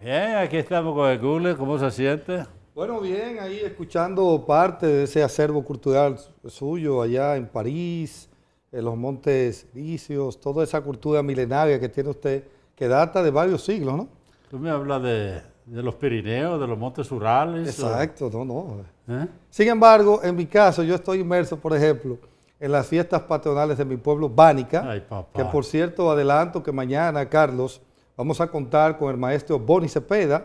Bien, aquí estamos con el Google, ¿cómo se siente? Bueno, bien, ahí escuchando parte de ese acervo cultural suyo allá en París, en los Montes Vicios, toda esa cultura milenaria que tiene usted, que data de varios siglos, ¿no? Tú me hablas de, los Pirineos, de los Montes Urales. Exacto, no, no. ¿Eh? Sin embargo, en mi caso, yo estoy inmerso, por ejemplo, en las fiestas patronales de mi pueblo, Bánica, que por cierto, adelanto que mañana, Carlos, Vamos a contar con el maestro Boni Cepeda,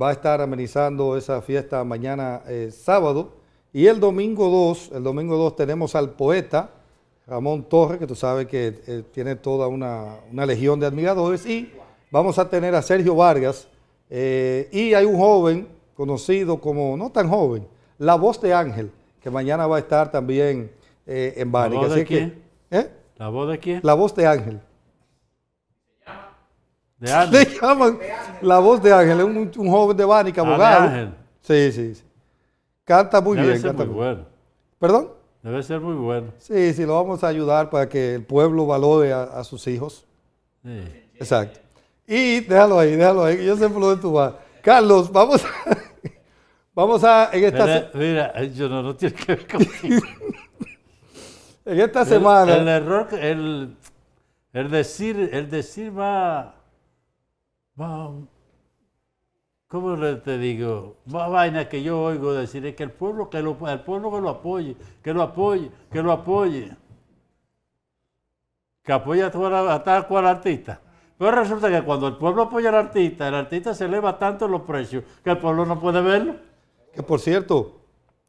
va a estar amenizando esa fiesta mañana eh, sábado. Y el domingo 2, el domingo 2 tenemos al poeta Ramón Torres, que tú sabes que eh, tiene toda una, legión de admiradores. Y vamos a tener a Sergio Vargas. Eh, y hay un joven conocido como, no tan joven, La Voz de Ángel, que mañana va a estar también en Bari. ¿La voz de quién? ¿La voz de quién? La Voz de Ángel. De Ángel. llaman la voz de Ángel, es un joven de Bánica, abogado. Ah, Ángel. Sí, sí, sí. Canta muy Debe bien. Ser muy bueno. ¿Perdón? Debe ser muy bueno. Sí, sí, lo vamos a ayudar para que el pueblo valore a, sus hijos. Sí. Exacto. Y déjalo ahí, déjalo ahí, yo sé por de Carlos, vamos a, vamos a esta mira, yo no, no tiene que ver conmigo. en esta semana. El error, el, el decir, el decir va ¿Cómo te digo? Más vaina que yo oigo decir es que el pueblo que lo, el pueblo que lo apoye, que lo apoye, que lo apoye. Que apoya a, tal cual artista. Pero resulta que cuando el pueblo apoya al artista, el artista se eleva tanto los precios que el pueblo no puede verlo. Que por cierto,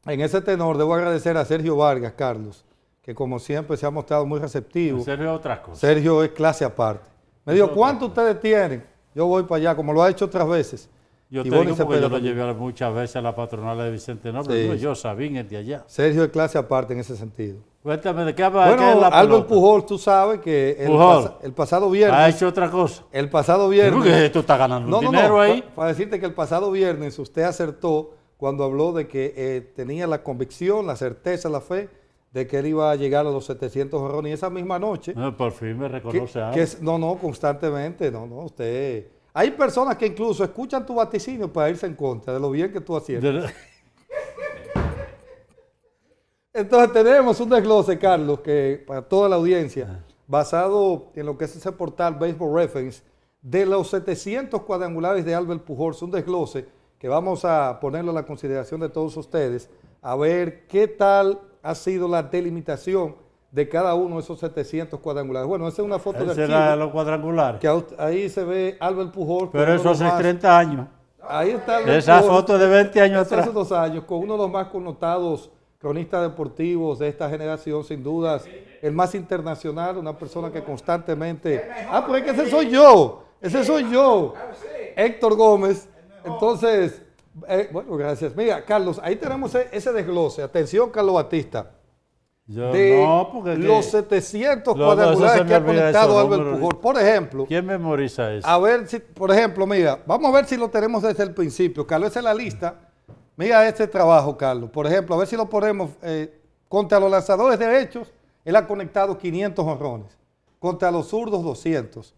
en ese tenor debo agradecer a Sergio Vargas, Carlos, que como siempre se ha mostrado muy receptivo. Sergio otras cosas. Sergio es clase aparte. Me dijo, ¿cuánto ustedes tienen? Yo voy para allá, como lo ha hecho otras veces. Yo tengo digo porque yo lo llevé muchas veces a la patronal de Vicente Noble, yo, Sabín, de allá. Sergio de clase aparte en ese sentido. Cuéntame, ¿de qué bueno, algo la Albert Pujol, tú sabes que el, pasado viernes... Ha hecho otra cosa. El pasado viernes... qué tú estás ganando dinero ahí. Para, decirte que el pasado viernes usted acertó cuando habló de que eh, tenía la convicción, la certeza, la fe de que él iba a llegar a los 700 ron Y esa misma noche... No, ah, por fin me reconoce que, No, no, constantemente, no, no, usted... Hay personas que incluso escuchan tu vaticinio para irse en contra de lo bien que tú hacías. Entonces tenemos un desglose, Carlos, que para toda la audiencia, ah. basado en lo que es ese portal Baseball Reference, de los 700 cuadrangulares de Albert Pujols, un desglose que vamos a ponerlo a la consideración de todos ustedes, a ver qué tal ha sido la delimitación de cada uno de esos 700 cuadrangulares. Bueno, esa es una foto de de los cuadrangulares. Que ahí se ve Álvaro Pujol. Pero eso hace 30 años. Ahí está Esa foto de 20 años atrás. Hace dos años, con uno de los más connotados cronistas deportivos de esta generación, sin dudas, el más internacional, una persona que constantemente... Ah, pues es que ese soy yo, ese soy yo, Héctor Gómez. Entonces, eh, bueno, gracias. Mira, Carlos, ahí tenemos e-, ese desglose. Atención, Carlos Batista. no, porque los 700 cuadrangulares que ha conectado Albert Pujol. Por ejemplo. ¿Quién memoriza eso? A ver si, por ejemplo, mira, vamos a ver si lo tenemos desde el principio. Carlos, esa es la lista. Mira este trabajo, Carlos. Por ejemplo, a ver si lo ponemos. Eh, contra los lanzadores derechos, él ha conectado 500 honrones. Contra los zurdos, 200.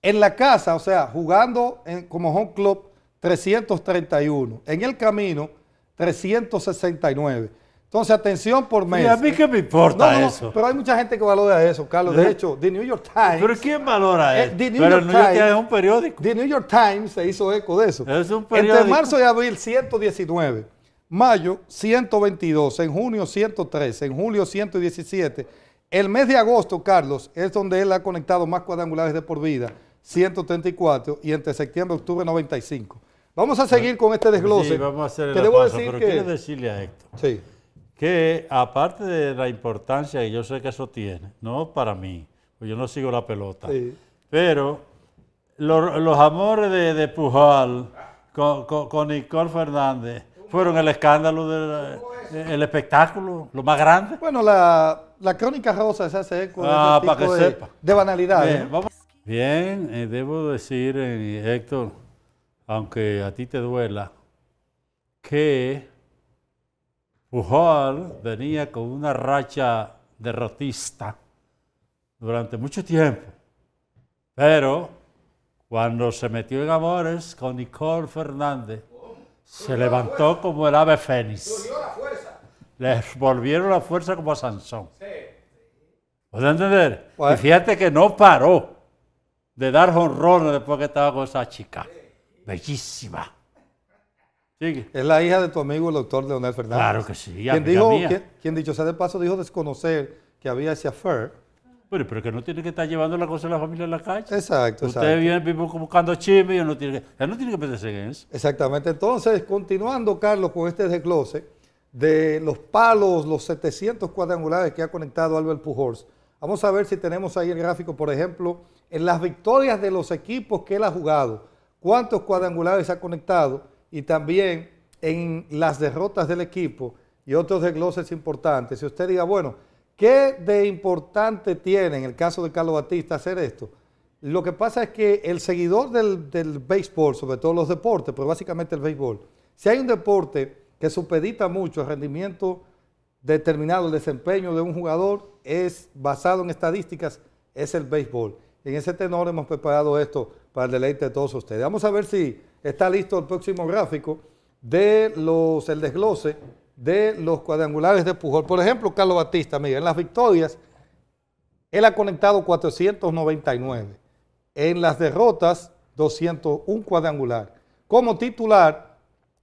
En la casa, o sea, jugando como home club, 331. En el camino, 369. Entonces, atención por mes. ¿Y a mí me importa eso? Pero hay mucha gente que valora eso, Carlos. De ¿Eh? hecho, The New York Times. ¿Pero quién valora eh, eso? The pero New York Times es un periódico. The New York Times se hizo eco de eso. Es un periódico. Entre marzo y abril, 119. Mayo, 122. En junio, 113. En julio, 117. El mes de agosto, Carlos, es donde él ha conectado más cuadrangulares de por vida. 134. Y entre septiembre y octubre, 95. Vamos a seguir con este desglose. Sí, debo pero que... quiero decirle a Héctor que aparte de la importancia que yo sé que eso tiene, no para mí, pues yo no sigo la pelota, pero los, amores de, de Pujol con, Nicole Fernández fueron el escándalo del el espectáculo, lo más grande. Bueno, la, crónica rosa se hace ah, este de, banalidades. Bien, eh, debo decir, eh, Héctor, aunque a ti te duela, que Pujol venía con una racha derrotista durante mucho tiempo, pero cuando se metió en amores con Nicole Fernández, se levantó como el ave fénix. le volvieron la fuerza como a Sansón. ¿Pueden entender? Pues- y fíjate que no paró de dar honrones después que estaba con esa chica bellísima. Es la hija de tu amigo el doctor Leonel Fernández. Claro que sí. Quien dijo, dicho sea de paso, dijo desconocer que había ese affair. Bueno, pero que no tiene que estar llevando la cosa de la familia en la calle. Exacto, Ustedes vienen buscando chisme y no tiene que, no tiene que en eso. Exactamente. Entonces, continuando, Carlos, con este desglose de los palos, los 700 cuadrangulares que ha conectado Albert Pujols. Vamos a ver si tenemos ahí el gráfico, por ejemplo, en las victorias de los equipos que él ha jugado cuántos cuadrangulares ha conectado y también en las derrotas del equipo y otros desgloses importantes. Si usted diga, bueno, ¿qué de importante tiene en el caso de Carlos Batista hacer esto? Lo que pasa es que el seguidor del, del béisbol, sobre todo los deportes, pero básicamente el béisbol, si hay un deporte que supedita mucho el rendimiento determinado, el desempeño de un jugador, es basado en estadísticas, es el béisbol. En ese tenor hemos preparado esto para el deleite de todos ustedes. Vamos a ver si está listo el próximo gráfico de los, el desglose de los cuadrangulares de Pujol. Por ejemplo, Carlos Batista, mira, en las victorias él ha conectado 499. En las derrotas, 201 cuadrangular. Como titular,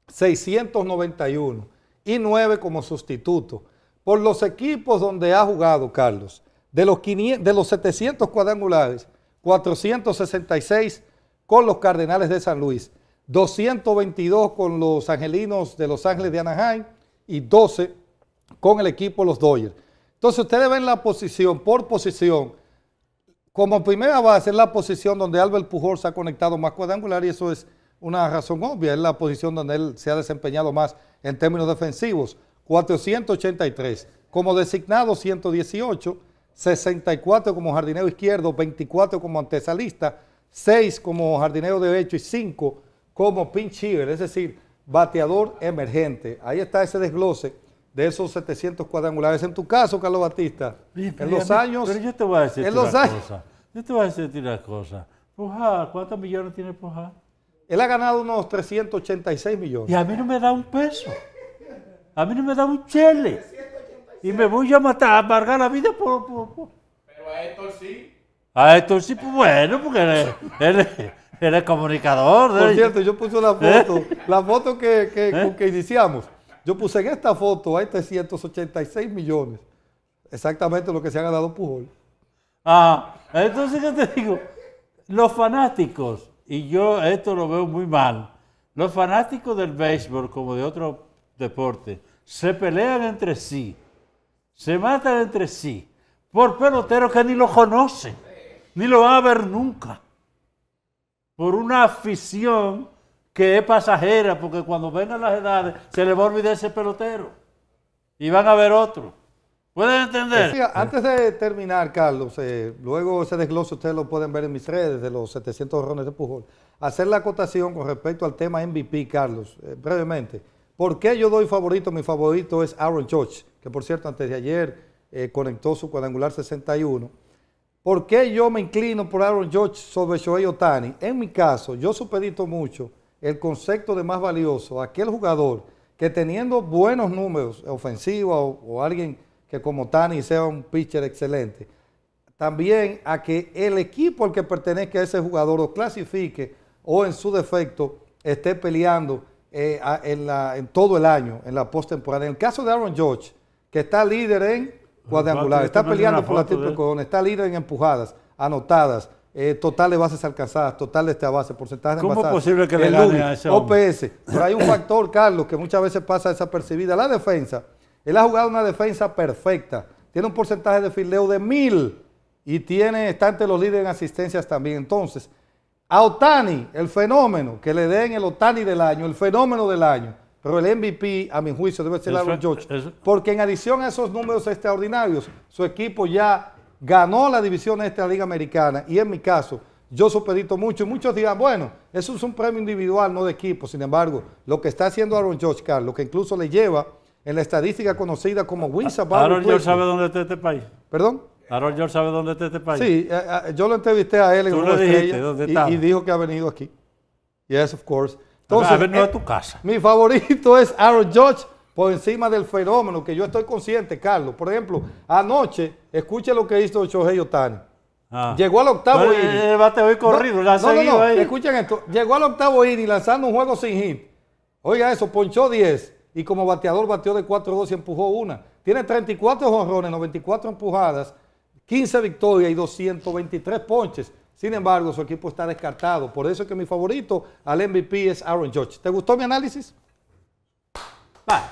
691 y 9 como sustituto. Por los equipos donde ha jugado Carlos, de los, de los 700 cuadrangulares, 466 con los Cardenales de San Luis, 222 con los Angelinos de Los Ángeles de Anaheim y 12 con el equipo Los Dodgers. Entonces ustedes ven la posición por posición. Como primera base es la posición donde Albert Pujol se ha conectado más cuadrangular y eso es una razón obvia. Es la posición donde él se ha desempeñado más en términos defensivos. 483. Como designado 118 64 como jardinero izquierdo, 24 como antesalista, 6 como jardinero derecho y 5 como pinch es decir, bateador emergente. Ahí está ese desglose de esos 700 cuadrangulares. En tu caso, Carlos Batista, en los años... Pero yo te voy a decir una cosa. Yo te voy a decir una cosa. Pujá, ¿cuántos millones tiene Pujá? Él ha ganado unos 386 millones. Y a mí no me da un peso. A mí no me da un chele y me voy a matar, a amargar la vida por, Pero a esto sí. A Héctor sí, pues bueno, porque él, es comunicador. Por ¿eh? cierto, yo puse la ¿Eh? foto, la foto ¿Eh? que, iniciamos. Yo puse en esta foto hay 386 millones. Exactamente lo que se ha ganado Pujol. Ah, entonces, yo te digo? Los fanáticos, y yo esto lo veo muy mal, los fanáticos del béisbol, como de otro deporte, se pelean entre sí se matan entre sí por peloteros que ni lo conocen, ni lo van a ver nunca, por una afición que es pasajera, porque cuando vengan las edades se les va a olvidar ese pelotero y van a ver otro. ¿Pueden entender? antes de terminar, Carlos, eh, luego ese desglose ustedes lo pueden ver en mis redes de los 700 rones de Pujol. Hacer la acotación con respecto al tema MVP, Carlos, eh, brevemente. ¿Por qué yo doy favorito? Mi favorito es Aaron George, que por cierto antes de ayer eh, conectó su cuadrangular 61. ¿Por qué yo me inclino por Aaron George sobre Shohei Otani? En mi caso, yo supedito mucho el concepto de más valioso, aquel jugador que teniendo buenos números ofensivos o, alguien que como Tani sea un pitcher excelente, también a que el equipo al que pertenezca ese jugador lo clasifique o en su defecto esté peleando eh, en, la, en, todo el año, en la postemporada. En el caso de Aaron George, que está líder en cuadrangular, está peleando por la triple corona, está líder en empujadas, anotadas, eh, total de bases alcanzadas, total de este base, porcentaje de ¿Cómo es posible que le gane a ese OPS. Pero hay un factor, Carlos, que muchas veces pasa desapercibida. La defensa. Él ha jugado una defensa perfecta. Tiene un porcentaje de fildeo de mil y tiene, está entre los líderes en asistencias también. Entonces, a Otani, el fenómeno, que le den el Otani del año, el fenómeno del año. Pero el MVP, a mi juicio, debe ser Aaron George. Porque en adición a esos números extraordinarios, su equipo ya ganó la división esta de la Liga Americana. Y en mi caso, yo supedito mucho. Y muchos dirán, bueno, eso es un premio individual, no de equipo. Sin embargo, lo que está haciendo Aaron George, Carlos, que incluso le lleva en la estadística conocida como Wins Aaron George sabe dónde está este país. ¿Perdón? ¿Aaron George sabe dónde está este país. Sí, eh, eh, yo lo entrevisté a él en una y, dijo que ha venido aquí. Yes, of course. Entonces, a eh, tu casa. Mi favorito es Aaron George por encima del fenómeno que yo estoy consciente, Carlos. Por ejemplo, anoche, escuche lo que hizo Shohei Otani. Ah. Llegó al octavo inning. corrido, no, no, no, Escuchen esto. Llegó al octavo inning lanzando un juego sin hit. Oiga eso, ponchó 10 y como bateador bateó de 4-2 y empujó una. Tiene 34 jonrones, 94 empujadas, 15 victorias y 223 ponches. Sin embargo, su equipo está descartado. Por eso es que mi favorito al MVP es Aaron George. ¿Te gustó mi análisis? Vale.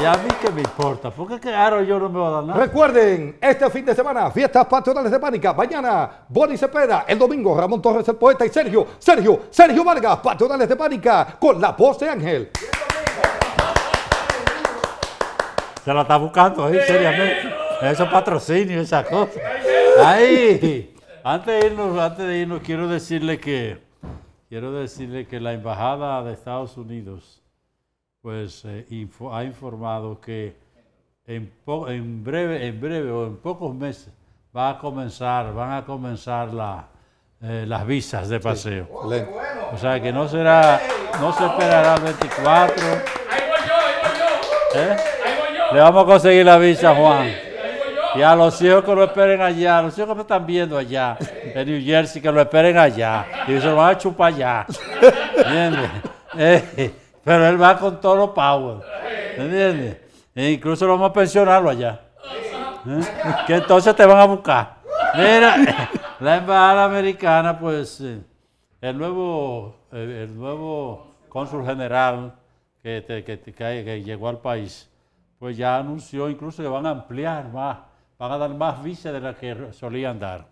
Y a mí que me importa, porque que Aaron yo no me voy a dar nada. Recuerden, este fin de semana, fiestas patronales de Pánica. Mañana, Bonnie Cepeda. El domingo, Ramón Torres el poeta y Sergio, Sergio, Sergio Vargas, patronales de Pánica, con la voz de Ángel. Se la está buscando ahí, seriamente. Eso patrocinio, esa cosa. Ahí. Antes de irnos, antes de irnos, quiero decirle que quiero decirle que la embajada de Estados Unidos pues eh, ha informado que en, en, breve, en breve o en pocos meses va a comenzar, van a comenzar la, eh, las visas de paseo. Oh, o sea que no será, no se esperará 24. ¿Eh? Le vamos a conseguir la visa, Juan. Y a los hijos que lo esperen allá, los hijos que me están viendo allá, en New Jersey, que lo esperen allá. Y se lo van a chupar allá. ¿Entiendes? Eh, pero él va con todo los power. ¿Entiendes? E incluso lo vamos a pensionarlo allá. ¿Eh? Que entonces te van a buscar. Mira, la embajada americana, pues, eh, el nuevo, el nuevo cónsul general que, que, que llegó al país, pues ya anunció incluso que van a ampliar más van a dar más visa de la que solían dar.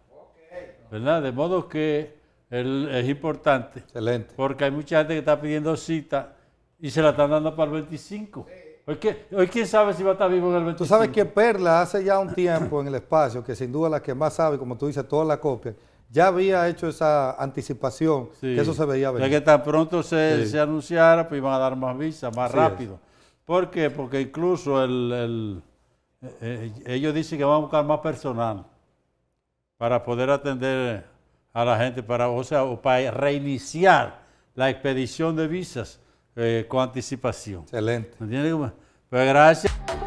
¿Verdad? De modo que es importante. Excelente. Porque hay mucha gente que está pidiendo cita y se la están dando para el 25. Hoy, hoy quién sabe si va a estar vivo en el 25. Tú sabes que Perla hace ya un tiempo en el espacio, que sin duda la que más sabe, como tú dices, toda la copia, ya había hecho esa anticipación, que eso se veía venir. De que tan pronto se, anunciara, pues iban a dar más visas, más rápido. ¿Por qué? Porque incluso el eh, eh, ellos dicen que van a buscar más personal para poder atender a la gente, para, o sea, para reiniciar la expedición de visas eh, con anticipación. Excelente. Pues, pues gracias.